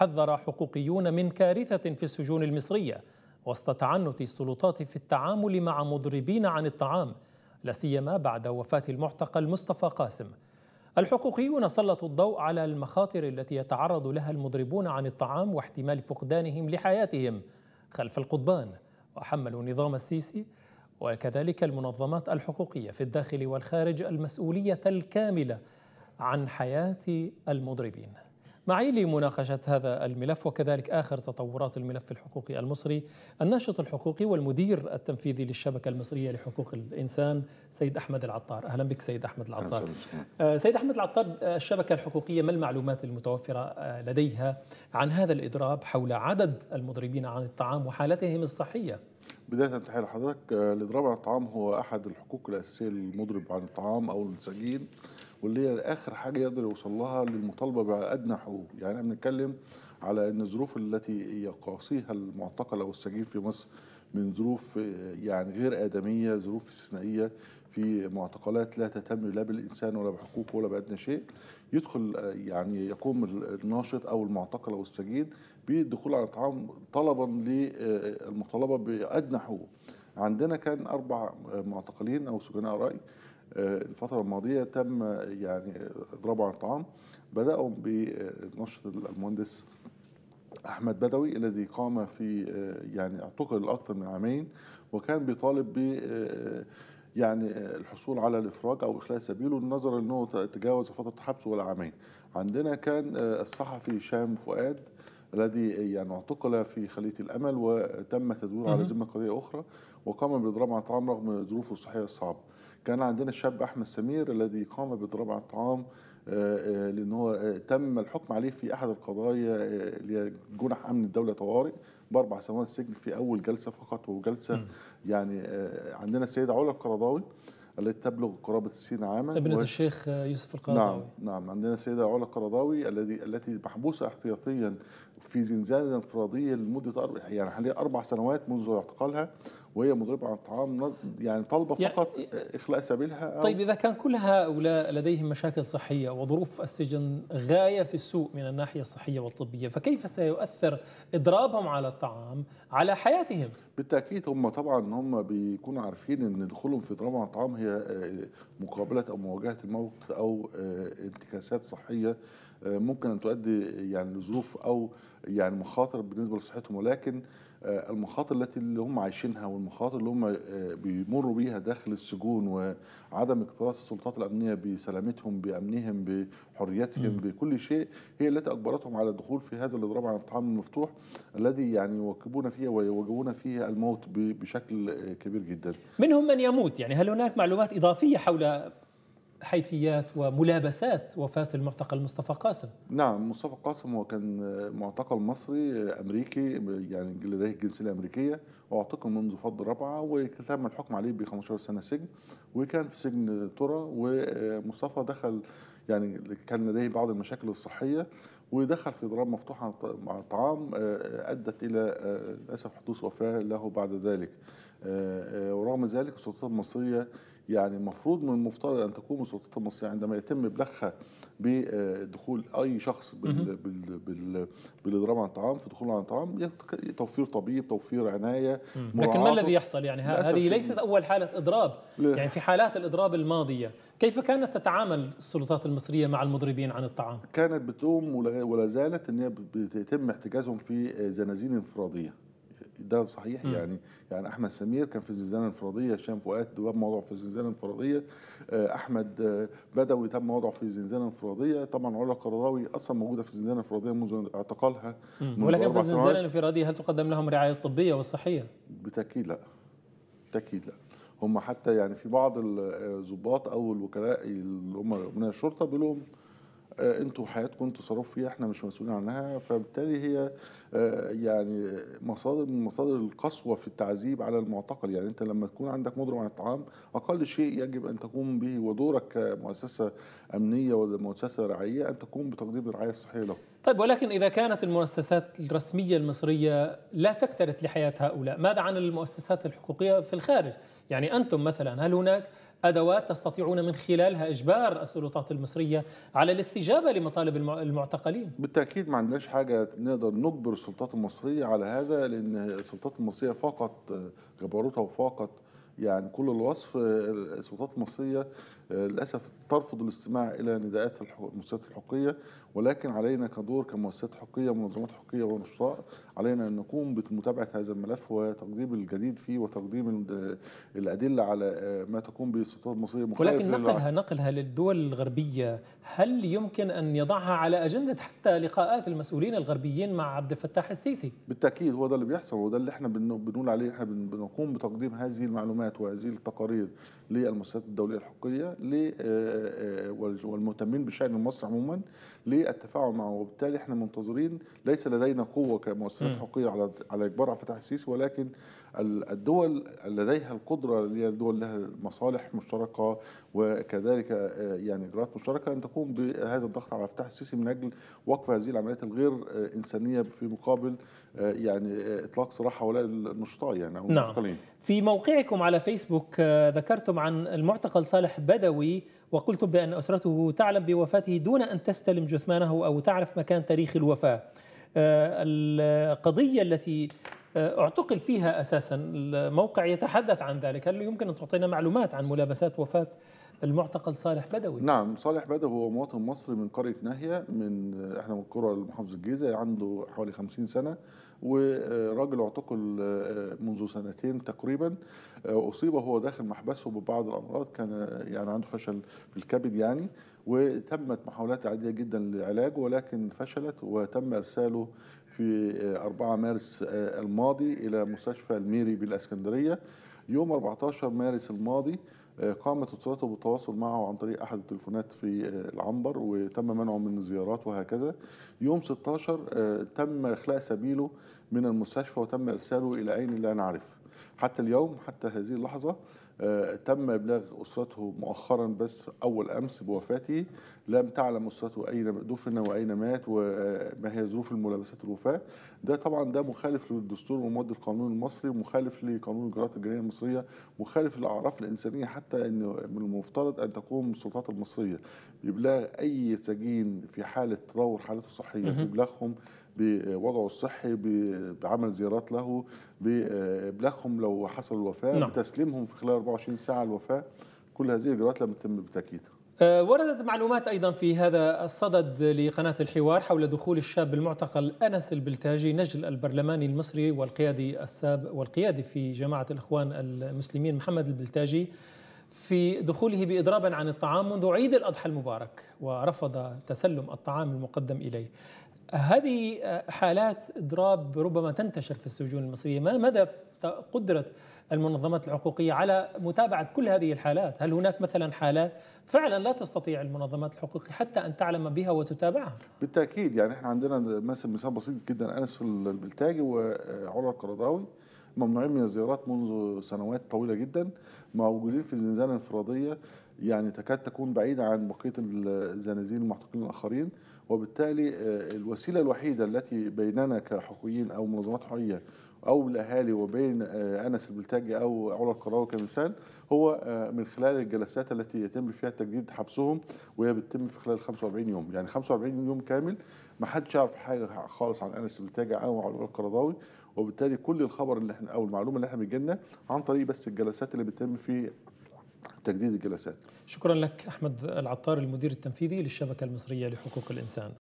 حذر حقوقيون من كارثة في السجون المصرية وسط تعنت السلطات في التعامل مع مضربين عن الطعام لاسيما بعد وفاة المعتقل مصطفى قاسم الحقوقيون سلطوا الضوء على المخاطر التي يتعرض لها المضربون عن الطعام واحتمال فقدانهم لحياتهم خلف القضبان وحملوا نظام السيسي وكذلك المنظمات الحقوقية في الداخل والخارج المسؤولية الكاملة عن حياة المضربين معي لمناقشة هذا الملف وكذلك آخر تطورات الملف الحقوقي المصري الناشط الحقوقي والمدير التنفيذي للشبكة المصرية لحقوق الإنسان سيد أحمد العطار أهلا بك سيد أحمد العطار آه، سيد أحمد العطار آه، الشبكة الحقوقية ما المعلومات المتوفرة آه، لديها عن هذا الإضراب حول عدد المضربين عن الطعام وحالتهم الصحية بداية تحية لحضرتك الإضراب عن الطعام هو أحد الحقوق الأساسية للمضرب عن الطعام أو المساجين واللي هي اخر حاجه يقدر يوصل لها للمطالبه بادنى حقوق يعني احنا بنتكلم على ان الظروف التي يقاسيها المعتقل او السجين في مصر من ظروف يعني غير ادميه ظروف استثنائيه في معتقلات لا تهتم لا بالانسان ولا بحقوقه ولا بادنى شيء يدخل يعني يقوم الناشط او المعتقل او السجين بالدخول على طعام طلبا للمطالبه بادنى حقوق عندنا كان اربع معتقلين او سجناء راي آه، الفترة الماضية تم آه، يعني آه، إضرابه عن الطعام بدأوا بنشر المهندس احمد بدوي الذي قام في يعني اعتقل اكثر من عامين وكان بيطالب ب يعني الحصول على الافراج او اخلاء سبيله نظرا انه تجاوز فتره حبسه ولا عامين. عندنا كان الصحفي هشام فؤاد الذي يعني اعتقل في خليه الامل وتم تدويره على ذمه قضيه اخرى وقام بالاضراب عن الطعام رغم ظروفه الصحيه الصعبه. كان عندنا الشاب احمد سمير الذي قام باضراب على الطعام آه، آه، لان هو آه، تم الحكم عليه في احد القضايا اللي جنح امن الدوله طوارئ باربع سنوات سجن في اول جلسه فقط وجلسه م. يعني عندنا السيده علا القرضاوي التي تبلغ قرابه 60 عاما ابنة الشيخ يوسف القرضاوي نعم نعم عندنا السيده علا القرضاوي الذي التي محبوسه احتياطيا في زنزانه انفراديه لمده يعني حوالي اربع سنوات منذ اعتقالها وهي مضربة على الطعام يعني طالبة فقط إخلاء سبيلها أو طيب إذا كان كل هؤلاء لديهم مشاكل صحية وظروف السجن غاية في السوء من الناحية الصحية والطبية فكيف سيؤثر إضرابهم على الطعام على حياتهم؟ بالتأكيد هم طبعا هم بيكونوا عارفين إن دخولهم في اضرابهم على الطعام هي آه، مقابلة أو مواجهة الموت أو آه، انتكاسات صحية آه، ممكن أن تؤدي يعني لظروف أو يعني مخاطر بالنسبة لصحتهم ولكن آه، المخاطر التي اللي هم عايشينها والمخاطر اللي هم آه، بيمروا بيها داخل السجون وعدم اكتراث السلطات الامنيه بسلامتهم بامنهم بحريتهم بكل شيء هي التي اجبرتهم على الدخول في هذا الاضراب عن الطعام المفتوح الذي يعني يواكبون فيه ويواجهون فيه الموت بشكل آه، كبير جدا. منهم من يموت يعني هل هناك معلومات اضافيه حول حيثيات وملابسات وفاة المعتقل مصطفى قاسم نعم مصطفى قاسم هو كان معتقل مصري أمريكي يعني لديه الجنسية الأمريكية واعتقل منذ فض رابعة وتم الحكم عليه ب 15 سنة سجن وكان في سجن ترى ومصطفى دخل يعني كان لديه بعض المشاكل الصحية ودخل في ضرب مفتوحة مع الطعام آه، آه، أدت إلى آه، للأسف حدوث وفاة له بعد ذلك ورغم ذلك السلطات المصرية يعني المفروض من المفترض ان تقوم السلطات المصريه عندما يتم بلخها بدخول اي شخص بال بال بالاضراب عن الطعام في دخوله عن الطعام توفير طبيب توفير عنايه لكن ما الذي يحصل يعني هذه ليست اول حاله اضراب يعني في حالات الاضراب الماضيه كيف كانت تتعامل السلطات المصريه مع المضربين عن الطعام كانت بتقوم ولا زالت ان هي بيتم احتجازهم في زنازين انفراديه ده صحيح م. يعني يعني احمد سمير كان في الزنزانه الانفراديه هشام فؤاد تم وضعه في الزنزانه الانفراديه آه، احمد آه، بدوي تم وضعه في الزنزانه الانفراديه طبعا علا قرضاوي اصلا موجوده في الزنزانه الانفراديه منذ اعتقالها منذ ولكن في الزنزانه الانفراديه هل تقدم لهم رعايه طبيه والصحيه؟ بالتاكيد لا بالتاكيد لا هم حتى يعني في بعض الضباط آه، او الوكلاء اللي هم من الشرطه بيقول لهم انتوا حياتكم انتوا تصرفوا فيها احنا مش مسؤولين عنها فبالتالي هي آه، يعني مصادر من مصادر القسوه في التعذيب على المعتقل يعني انت لما تكون عندك مضرب عن الطعام اقل شيء يجب ان تقوم به ودورك كمؤسسه امنيه ومؤسسه رعايه ان تقوم بتقديم الرعايه الصحيه له. طيب ولكن اذا كانت المؤسسات الرسميه المصريه لا تكترث لحياه هؤلاء، ماذا عن المؤسسات الحقوقيه في الخارج؟ يعني انتم مثلا هل هناك ادوات تستطيعون من خلالها اجبار السلطات المصريه على الاستجابه لمطالب المعتقلين؟ بالتاكيد ما عندناش حاجه نقدر نجبر السلطات المصريه على هذا لان السلطات المصريه فاقت آه، جبروتها وفاقت يعني كل الوصف السلطات المصرية للأسف ترفض الاستماع إلى نداءات المؤسسات الحقوقية ولكن علينا كدور كمؤسسات حقوقية ومنظمات حقوقية ونشطاء علينا أن نقوم بمتابعة هذا الملف وتقديم الجديد فيه وتقديم الأدلة على ما تقوم به السلطات المصرية ولكن نقلها نقلها للدول الغربية هل يمكن أن يضعها على أجندة حتى لقاءات المسؤولين الغربيين مع عبد الفتاح السيسي؟ بالتأكيد هو ده اللي بيحصل وده اللي احنا بنقول عليه احنا بنقوم بتقديم هذه المعلومات وهذه التقارير للمؤسسات الدوليه الحقوقيه آه، آه، والمهتمين بشان مصر عموما للتفاعل معه وبالتالي احنا منتظرين ليس لدينا قوه كمؤسسات حقوقيه على على اجبار فتح السيسي ولكن الدول لديها القدره اللي هي الدول لها مصالح مشتركه وكذلك آه، يعني اجراءات مشتركه ان تقوم بهذا الضغط على فتح السيسي من اجل وقف هذه العمليات الغير انسانيه في مقابل يعني اطلاق سراح هؤلاء النشطاء يعني نعم في موقعكم على فيسبوك ذكرتم عن المعتقل صالح بدوي وقلتم بأن أسرته تعلم بوفاته دون أن تستلم جثمانه أو تعرف مكان تاريخ الوفاة آه، القضية التي آه، اعتقل فيها اساسا الموقع يتحدث عن ذلك هل يمكن ان تعطينا معلومات عن ملابسات وفاه المعتقل صالح بدوي نعم صالح بدوي هو مواطن مصري من قريه ناهيه من آه، احنا من القرى محافظه الجيزه عنده حوالي 50 سنه وراجل اعتقل آه، منذ سنتين تقريبا اصيب هو داخل محبسه ببعض الامراض كان يعني عنده فشل في الكبد يعني وتمت محاولات عديده جدا لعلاجه ولكن فشلت وتم ارساله في 4 آه، مارس آه، الماضي إلى مستشفى الميري بالإسكندرية يوم 14 مارس الماضي آه، قامت اتصالاته بالتواصل معه عن طريق احد التليفونات في العنبر وتم منعه من الزيارات وهكذا يوم 16 تم اخلاء سبيله من المستشفى وتم ارساله الى اين لا نعرف حتى اليوم حتى هذه اللحظة آه، تم إبلاغ أسرته مؤخرا بس أول أمس بوفاته لم تعلم أسرته أين دفن وأين مات وما آه، هي ظروف الملابسات الوفاة ده طبعا ده مخالف للدستور ومواد القانون المصري ومخالف لقانون الجرائم الجنائية المصرية مخالف للأعراف الإنسانية حتى أن من المفترض أن تقوم السلطات المصرية بإبلاغ أي سجين في حالة تطور حالته الصحية بإبلاغهم بوضعه الصحي بعمل زيارات له بإبلاغهم لو حصل وفاة نعم. بتسليمهم في خلال 24 ساعة الوفاة كل هذه الإجراءات لم تتم بالتاكيد آه، وردت معلومات أيضا في هذا الصدد لقناة الحوار حول دخول الشاب المعتقل أنس البلتاجي نجل البرلماني المصري والقيادي الساب والقيادي في جماعة الإخوان المسلمين محمد البلتاجي في دخوله بإضراب عن الطعام منذ عيد الأضحى المبارك ورفض تسلم الطعام المقدم إليه هذه حالات إضراب ربما تنتشر في السجون المصرية ما مدى قدرة المنظمات الحقوقية على متابعة كل هذه الحالات هل هناك مثلا حالات فعلا لا تستطيع المنظمات الحقوقية حتى أن تعلم بها وتتابعها بالتأكيد يعني احنا عندنا مثلا مثال بسيط جدا أنس البلتاجي وعلا القرضاوي ممنوعين من الزيارات منذ سنوات طويلة جدا موجودين في زنزانة انفرادية يعني تكاد تكون بعيدة عن بقية الزنازين المحتقين الآخرين وبالتالي آه، الوسيلة الوحيدة التي بيننا كحقوقيين أو منظمات حقوقية أو الأهالي وبين آه، أنس البلتاجي أو علا القراوي كمثال هو آه، من خلال الجلسات التي يتم فيها تجديد حبسهم وهي بتتم في خلال 45 يوم يعني 45 يوم كامل ما حدش يعرف حاجة خالص عن أنس البلتاجي أو علا القراوي وبالتالي كل الخبر اللي احنا او المعلومه اللي احنا بتجيلنا عن طريق بس الجلسات اللي بتتم في تجديد الجلسات شكرا لك أحمد العطار المدير التنفيذي للشبكة المصرية لحقوق الإنسان